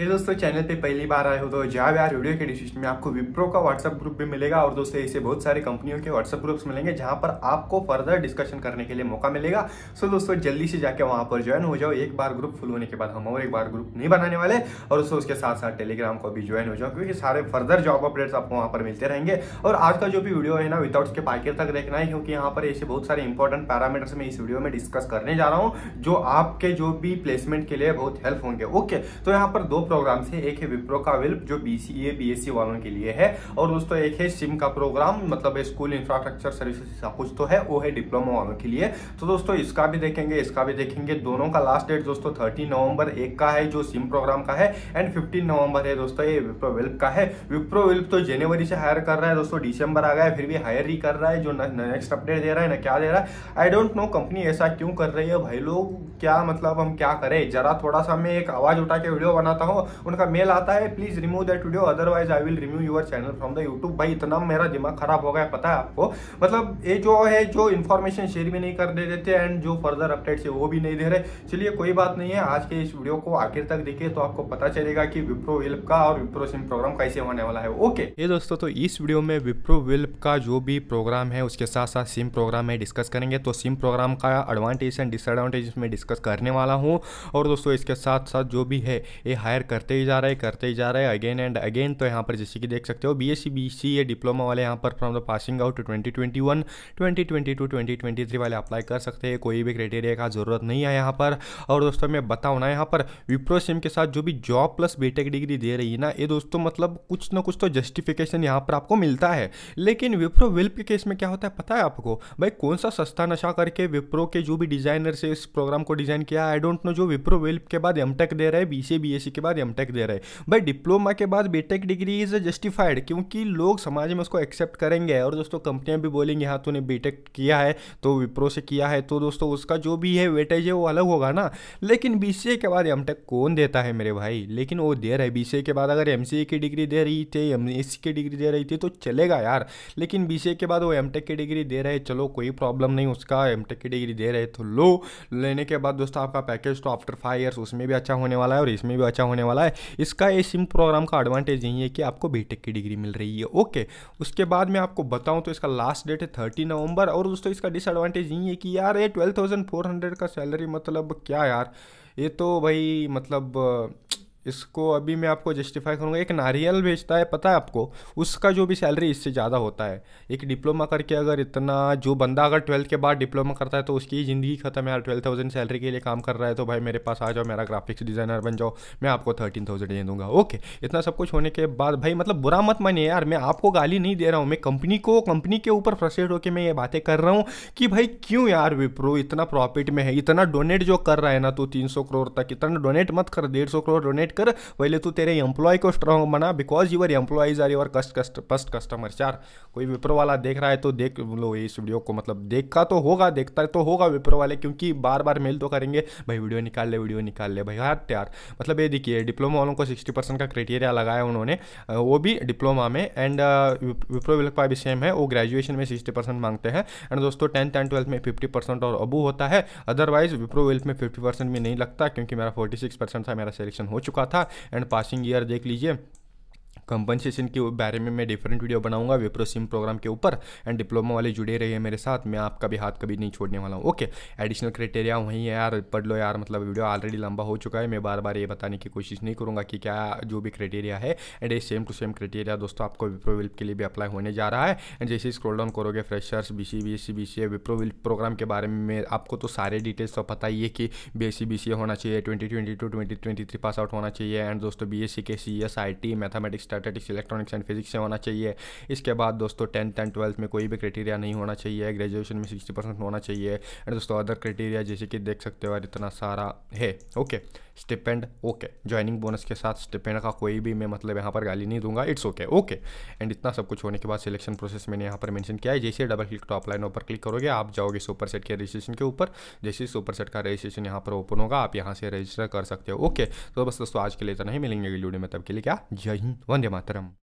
हे दोस्तों चैनल पे पहली बार आए हो तो जहाँ यार वीडियो के डिस्क्रिप्शन में आपको विप्रो का व्हाट्सअप ग्रुप भी मिलेगा और दोस्तों ऐसे बहुत सारे कंपनियों के व्हाट्सअप ग्रुप्स मिलेंगे जहाँ पर आपको फर्दर डिस्कशन करने के लिए मौका मिलेगा सो दोस्तों जल्दी से जाके वहाँ पर ज्वाइन हो जाओ एक बार ग्रुप फुल होने के बाद हम और एक बार ग्रुप नहीं बनाने वाले और दोस्तों उसके साथ साथ टेलीग्राम को भी ज्वाइन हो जाओ क्योंकि सारे फर्दर जॉब अपडेट्स आपको वहाँ पर मिलते रहेंगे और आज का जो भी वीडियो है ना विदाउट के पाकिर तक देखना है क्योंकि यहाँ पर ऐसे बहुत सारे इंपॉर्टेंट पैरामीटर्स मैं इस वीडियो में डिस्कस करने जा रहा हूँ जो आपके जो भी प्लेसमेंट के लिए बहुत हेल्प होंगे ओके तो यहाँ पर दो प्रोग्राम है एक है विप्रो का विल्प जो बीसीए बीएससी वालों के लिए है और दोस्तों एक है सिम का प्रोग्राम मतलब स्कूल इंफ्रास्ट्रक्चर सर्विस कुछ तो है वो है डिप्लोमा वालों के लिए तो दोस्तों इसका भी देखेंगे इसका भी देखेंगे दोनों का लास्ट डेट दोस्तों थर्टी नवंबर एक का है जो सिम प्रोग्राम का है एंड फिफ्टीन नवंबर है दोस्तों ये विप्रो विल्प का है विप्रो विल्प तो जनवरी से हायर कर रहा है दोस्तों डिसंबर आ गया है फिर भी हायर ही कर रहा है जो नेक्स्ट अपडेट दे रहा है ना क्या दे रहा है आई डोंट नो कंपनी ऐसा क्यों कर रही है भाई लोग क्या मतलब हम क्या करें जरा थोड़ा सा मैं एक आवाज उठा के वीडियो बनाता हूँ उनका मेल आता है please remove that video otherwise I will remove your channel from the YouTube भाई इतना मेरा दिमाग खराब हो गया पता है आपको मतलब ये जो है जो इन्फॉर्मेशन शेयर भी नहीं कर दे देते एंड जो फर्दर अपडेट्स है वो भी नहीं दे रहे चलिए कोई बात नहीं है आज के इस वीडियो को आखिर तक देखिए तो आपको पता चलेगा कि विप्रो विल्प का और विप्रो सिम प्रोग्राम कैसे होने वाला है ओके ये दोस्तों तो इस वीडियो में विप्रो विल्प का जो भी प्रोग्राम है उसके साथ साथ सिम प्रोग्राम में डिस्कस करेंगे तो सिम प्रोग्राम का एडवांटेज एंड डिसएडवांटेज में डिस्कस करने वाला हूँ और दोस्तों इसके साथ साथ जो भी है ये हायर हायर करते ही जा रहा है करते ही जा रहा है अगेन एंड अगेन तो यहाँ पर जैसे कि देख सकते हो बी एस सी डिप्लोमा वाले यहाँ पर from the passing out twenty twenty one twenty twenty two twenty twenty three वाले अप्लाई कर सकते हैं कोई भी क्राइटेरिया का ज़रूरत नहीं है यहाँ पर और दोस्तों मैं बताऊँ ना यहाँ पर विप्रो सिम के साथ जो भी जॉब प्लस बीटेक डिग्री दे रही है ना ये दोस्तों मतलब कुछ ना कुछ तो जस्टिफिकेशन यहाँ पर आपको मिलता है लेकिन विप्रो विल्प के केस में क्या होता है पता है आपको भाई कौन सा सस्ता नशा करके विप्रो के जो भी डिजाइनर से इस प्रोग्राम को डिजाइन किया आई डोंट नो जो विप्रो विल्प के बाद एमटेक दे रहे हैं बी सी के बाद बार एम दे रहे हैं भाई डिप्लोमा के बाद बीटेक डिग्री इज़ जस्टिफाइड क्योंकि लोग समाज में उसको एक्सेप्ट करेंगे और दोस्तों कंपनियां भी बोलेंगे हाँ तूने बीटेक किया है तो विप्रो से किया है तो दोस्तों उसका जो भी है वेटेज है वो अलग होगा ना लेकिन बी के बाद एम कौन देता है मेरे भाई लेकिन वो दे रहा है बी के बाद अगर एम की डिग्री दे रही थी एम की डिग्री दे रही थी तो चलेगा यार लेकिन बी के बाद वो एम की डिग्री दे रहे चलो कोई प्रॉब्लम नहीं उसका एम की डिग्री दे रहे तो लो लेने के बाद दोस्तों आपका पैकेज तो आफ्टर फाइव ईयर्स उसमें भी अच्छा होने वाला है और इसमें भी अच्छा होने जाने वाला है इसका इस सिम प्रोग्राम का एडवांटेज यही है कि आपको बीटेक की डिग्री मिल रही है ओके उसके बाद मैं आपको बताऊँ तो इसका लास्ट डेट है थर्टी नवंबर और दोस्तों इसका डिसएडवांटेज यही है कि यार ये ट्वेल्व थाउजेंड फोर हंड्रेड का सैलरी मतलब क्या यार ये तो भाई मतलब इसको अभी मैं आपको जस्टिफाई करूँगा एक नारियल बेचता है पता है आपको उसका जो भी सैलरी इससे ज़्यादा होता है एक डिप्लोमा करके अगर इतना जो बंदा अगर ट्वेल्थ के बाद डिप्लोमा करता है तो उसकी ज़िंदगी ख़त्म है यार ट्वेल्थ थाउजेंड सैलरी के लिए काम कर रहा है तो भाई मेरे पास आ जाओ मेरा ग्राफिक्स डिज़ाइनर बन जाओ मैं आपको थर्टीन थाउजेंड दे दूंगा ओके इतना सब कुछ होने के बाद भाई मतलब बुरा मत मानिए यार मैं आपको गाली नहीं दे रहा हूँ मैं कंपनी को कंपनी के ऊपर फ्रस्ट्रेट होकर मैं ये बातें कर रहा हूँ कि भाई क्यों यार विप्रो इतना प्रॉफिट में है इतना डोनेट जो कर रहा है ना तो तीन करोड़ तक इतना डोनेट मत कर डेढ़ करोड़ डोनेट सेट कर पहले तू तेरे एम्प्लॉय को स्ट्रांग बना because your employees are your cust cust first customer चार कोई विप्रो वाला देख रहा है तो देख लो इस वीडियो को मतलब देखा तो होगा देखता तो होगा विप्रो वाले क्योंकि बार बार मेल तो करेंगे भाई वीडियो निकाल ले वीडियो निकाल ले भाई हाथ यार मतलब ये देखिए डिप्लोमा वालों को सिक्सटी परसेंट का क्राइटेरिया लगाया उन्होंने वो भी डिप्लोमा में एंड विप्रो विलक का भी सेम है वो ग्रेजुएशन में सिक्सटी परसेंट मांगते हैं एंड दोस्तों टेंथ एंड ट्वेल्थ में फिफ्टी परसेंट और अबू होता है अदरवाइज विप्रो वेल्थ में फिफ्टी परसेंट भी नहीं लगता क्योंकि मेरा फोर्टी सिक्स परसेंट था मेरा सिलेक्शन हो चुका चुका था एंड पासिंग ईयर देख लीजिए कंपनसेशन के बारे में मैं डिफरेंट वीडियो बनाऊंगा विप्रो सिम प्रोग्राम के ऊपर एंड डिप्लोमा वाले जुड़े रहिए मेरे साथ मैं आपका भी हाथ कभी नहीं छोड़ने वाला हूँ ओके एडिशनल क्राइटेरिया वहीं है यार पढ़ लो यार मतलब वीडियो ऑलरेडी लंबा हो चुका है मैं बार बार ये बताने की कोशिश नहीं करूँगा कि क्या जो भी क्राइटेरिया है एंड ये सेम टू सेम क्राइटेरिया दोस्तों आपको विप्रो विल्प के लिए भी अप्लाई होने जा रहा है एंड जैसे ही स्क्रोल डाउन करोगे freshers B C B S C B C A Wipro WILP program के बारे में आपको तो सारे डिटेल्स तो पता ही है कि B S C B C होना चाहिए twenty twenty two twenty twenty three pass out होना चाहिए एंड दोस्तों बी एस सी के C S I T mathematics statics electronics and physics से होना चाहिए इसके बाद दोस्तों टेंथ एंड ट्वेल्थ में कोई भी क्राइटेरिया नहीं होना चाहिए ग्रेजुएशन में सिक्सटी परसेंट होना चाहिए एंड दोस्तों अदर क्राइटेरिया जैसे कि देख सकते हो और इतना सारा है okay stipend okay joining bonus के साथ स्टिपेंड का कोई भी मैं मतलब यहाँ पर गाली नहीं दूंगा इट्स ओके ओके एंड इतना सब कुछ होने के बाद सिलेक्शन प्रोसेस मैंने यहाँ पर मैंशन किया है जैसे डबल क्लिक टॉप लाइन ऊपर क्लिक करोगे आप जाओगे सुपर सेट के रजिस्ट्रेशन के ऊपर जैसे सुपर सेट का रजिस्ट्रेशन यहाँ पर ओपन होगा आप यहाँ से रजिस्टर कर सकते हो ओके तो बस दोस्तों आज के लिए इतना ही मिलेंगे वीडियो में तब के लिए क्या जय हिंद वंदे वंदे मातरम